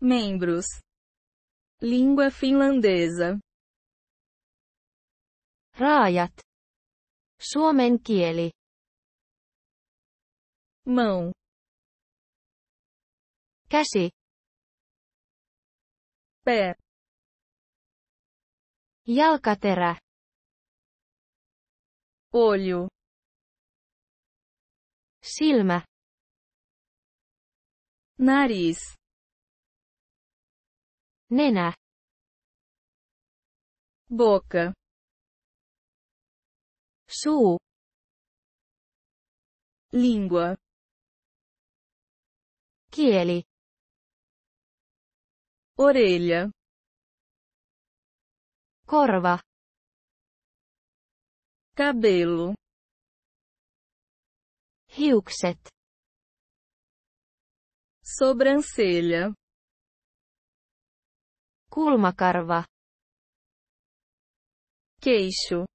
Membros. Língua finlandesa. Rajat. Suomen kieli. Mão. Käsi. Pé. Jalkaterä. Olho. Silmä. Nariz nena Boca. su Língua. Kieli. Orelha. Corva. Cabelo. Hiukset. Sobrancelha kulmakarva queixo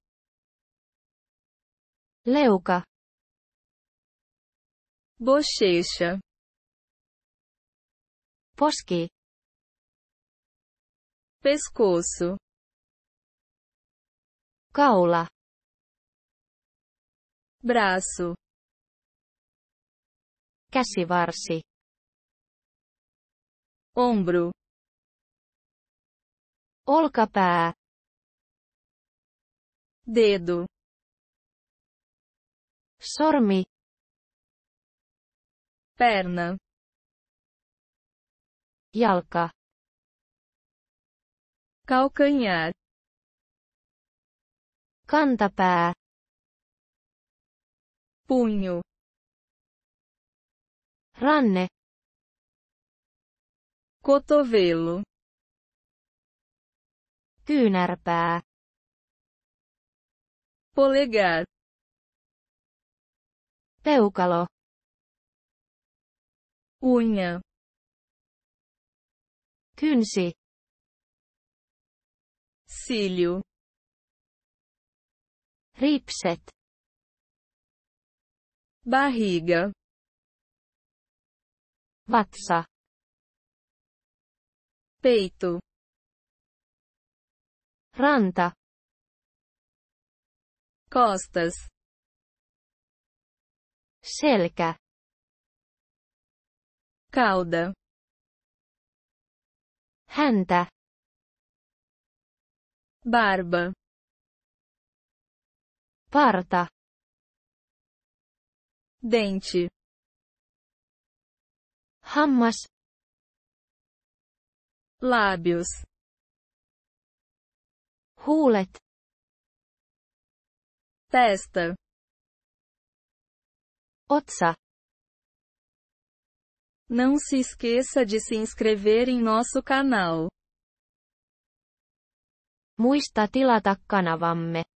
leuca bochecha poski pescoço caula braço käsivarsi ombro olkapää, dedo, sormi, perna, jalka, calcanhar, kantapää, punho, ranne, cotovelo, Kyynärpää. Polegar. peukalo Unha. Kynsi. Silju. Ripset. bahiga Vatsa. Peito. Ranta. Costas. Selkä. Cauda. Häntä. Barba. Parta. Dente. Hammas. Lábios. Huulet. Testa. Otsa. Não se esqueça de se inscrever em nosso canal. Muista tilata kanavamme.